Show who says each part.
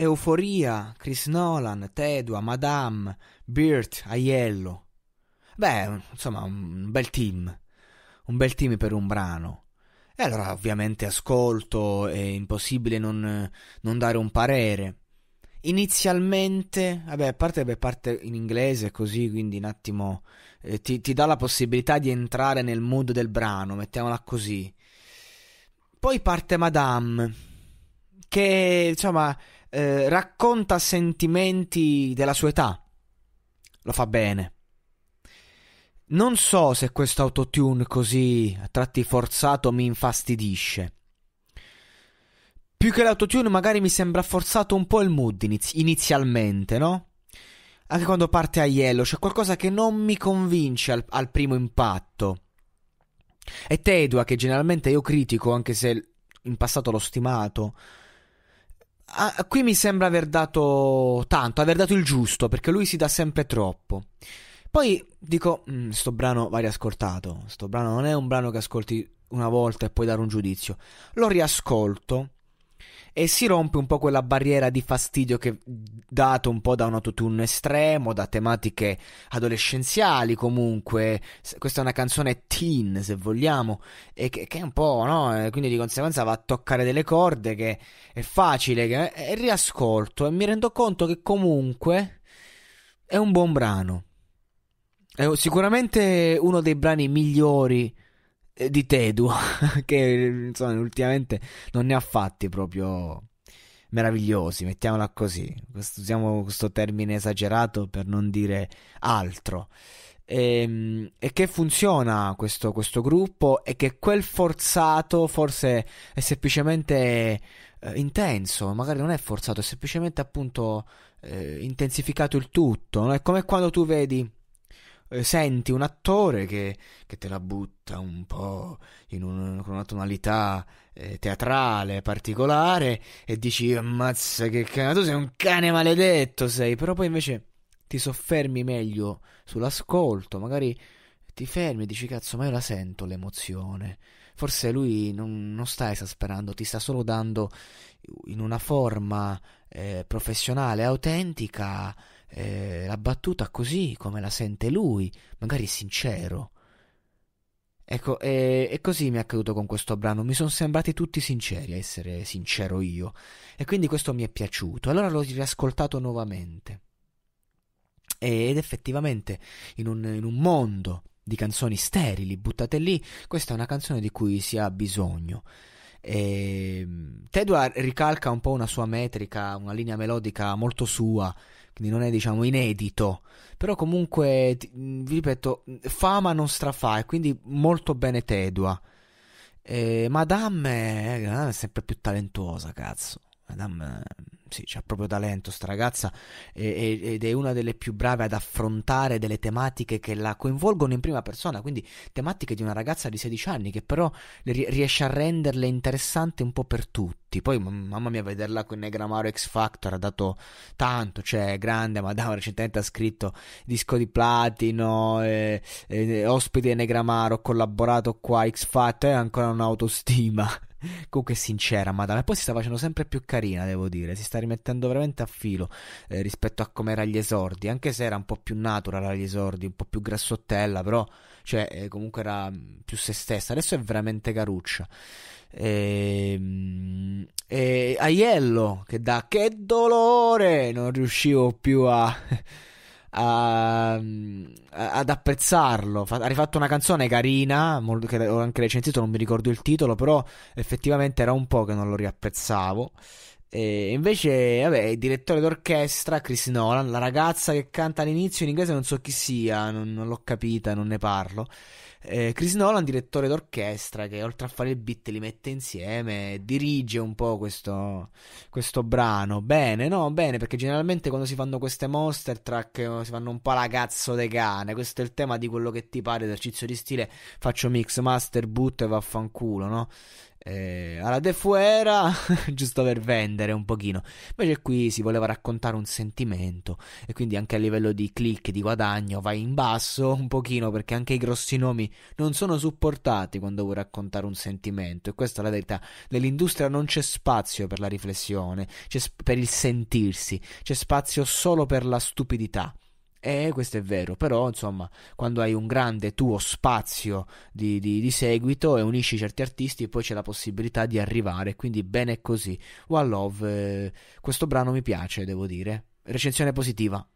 Speaker 1: Euforia, Chris Nolan, Tedua, Madame, Bert, Aiello. Beh, insomma, un bel team. Un bel team per un brano. E allora ovviamente ascolto, è impossibile non, non dare un parere. Inizialmente, vabbè, a parte, beh, parte in inglese così, quindi un attimo eh, ti, ti dà la possibilità di entrare nel mood del brano, mettiamola così. Poi parte Madame, che insomma eh, racconta sentimenti della sua età. Lo fa bene. Non so se questo autotune così a tratti forzato mi infastidisce. Più che l'autotune magari mi sembra forzato un po' il mood iniz- inizialmente, no? Anche quando parte a Yellow c'è qualcosa che non mi convince al, al primo impatto. E Tedua, che generalmente io critico, anche se in passato l'ho stimato, Ah, qui mi sembra aver dato tanto, aver dato il giusto, perché lui si dà sempre troppo. Poi dico, mm, sto brano va riascoltato, sto brano non è un brano che ascolti una volta e poi dare un giudizio. Lo riascolto e si rompe un po' quella barriera di fastidio che dato un po' da un autotune estremo, da tematiche adolescenziali comunque, questa è una canzone teen se vogliamo, e che, che è un po', no? quindi di conseguenza va a toccare delle corde che è facile, che è, eh, è riascolto e mi rendo conto che comunque è un buon brano, è sicuramente uno dei brani migliori eh, di Tedu, che insomma, ultimamente non ne ha fatti proprio meravigliosi, mettiamola così. Questo, usiamo questo termine esagerato per non dire altro. E, ehm, e che funziona questo, questo, gruppo e che quel forzato forse è semplicemente eh, intenso, magari non è forzato, è semplicemente appunto eh, intensificato il tutto. No? È come quando tu vedi eh, senti un attore che, che, te la butta un po' un, con una tonalità eh, teatrale particolare e dici ammazza che cane, tu sei un cane maledetto sei, però poi invece ti soffermi meglio sull'ascolto, magari ti fermi e dici cazzo ma io la sento l'emozione, forse lui non, non sta esasperando, ti sta solo dando in una forma eh, professionale, autentica, eh, la battuta così come la sente lui, magari sincero. Ecco, e, eh, e, così mi è accaduto con questo brano, mi sono sembrati tutti sinceri, a essere sincero io, e quindi questo mi è piaciuto, allora l'ho riascoltato nuovamente. E, ed effettivamente, in un, in un mondo di canzoni sterili buttate lì, questa è una canzone di cui si ha bisogno. E ehm, Tedua ricalca un po' una sua metrica, una linea melodica molto sua, quindi non è diciamo inedito, però comunque, vi ripeto, fama non strafa e quindi molto bene Tedua. E eh, Madame è eh, sempre più talentuosa, cazzo. Madame sì, c'ha proprio talento sta ragazza e, ed è una delle più brave ad affrontare delle tematiche che la coinvolgono in prima persona, quindi tematiche di una ragazza di 16 anni che però riesce a renderle interessanti un po' per tutti. Poi mamma mia vederla con Negramaro X Factor ha dato tanto, cioè grande, Madame recentemente ha scritto disco di platino, eh, eh, ospite Negramaro, collaborato qua X Factor e ancora un'autostima comunque sincera Madame e poi si sta facendo sempre più carina devo dire si sta rimettendo veramente a filo eh, rispetto a come era agli esordi anche se era un po' più natural agli esordi un po' più grassottella però cioè eh, comunque era mm, più se stessa adesso è veramente caruccia e, ehm, e Aiello che da che dolore non riuscivo più a Ehm, a, ad apprezzarlo. Ha rifatto una canzone carina, che ho anche recensito, non mi ricordo il titolo, però effettivamente era un po' che non lo riapprezzavo. E invece, vabbè, il direttore d'orchestra Chris Nolan, la ragazza che canta all'inizio in inglese non so chi sia, non, non l'ho capita, non ne parlo. Eh, Chris Nolan, direttore d'orchestra, che oltre a fare il beat li mette insieme, dirige un po' questo, questo brano. Bene, no, bene, perché generalmente quando si fanno queste monster track eh, si fanno un po' la cazzo dei cane. Questo è il tema di quello che ti pare, esercizio di stile, faccio mix, master, boot e vaffanculo, no? eh, alla De Fuera, giusto per vendere un pochino. Invece qui si voleva raccontare un sentimento e quindi anche a livello di click, di guadagno, vai in basso un pochino perché anche i grossi nomi non sono supportati quando vuoi raccontare un sentimento e questa è la verità. Nell'industria non c'è spazio per la riflessione, c'è sp- per il sentirsi, c'è spazio solo per la stupidità. Eh, questo è vero, però insomma, quando hai un grande tuo spazio di, di, di, seguito e unisci certi artisti, poi c'è la possibilità di arrivare, quindi bene così. One Love, eh, questo brano mi piace, devo dire. Recensione positiva.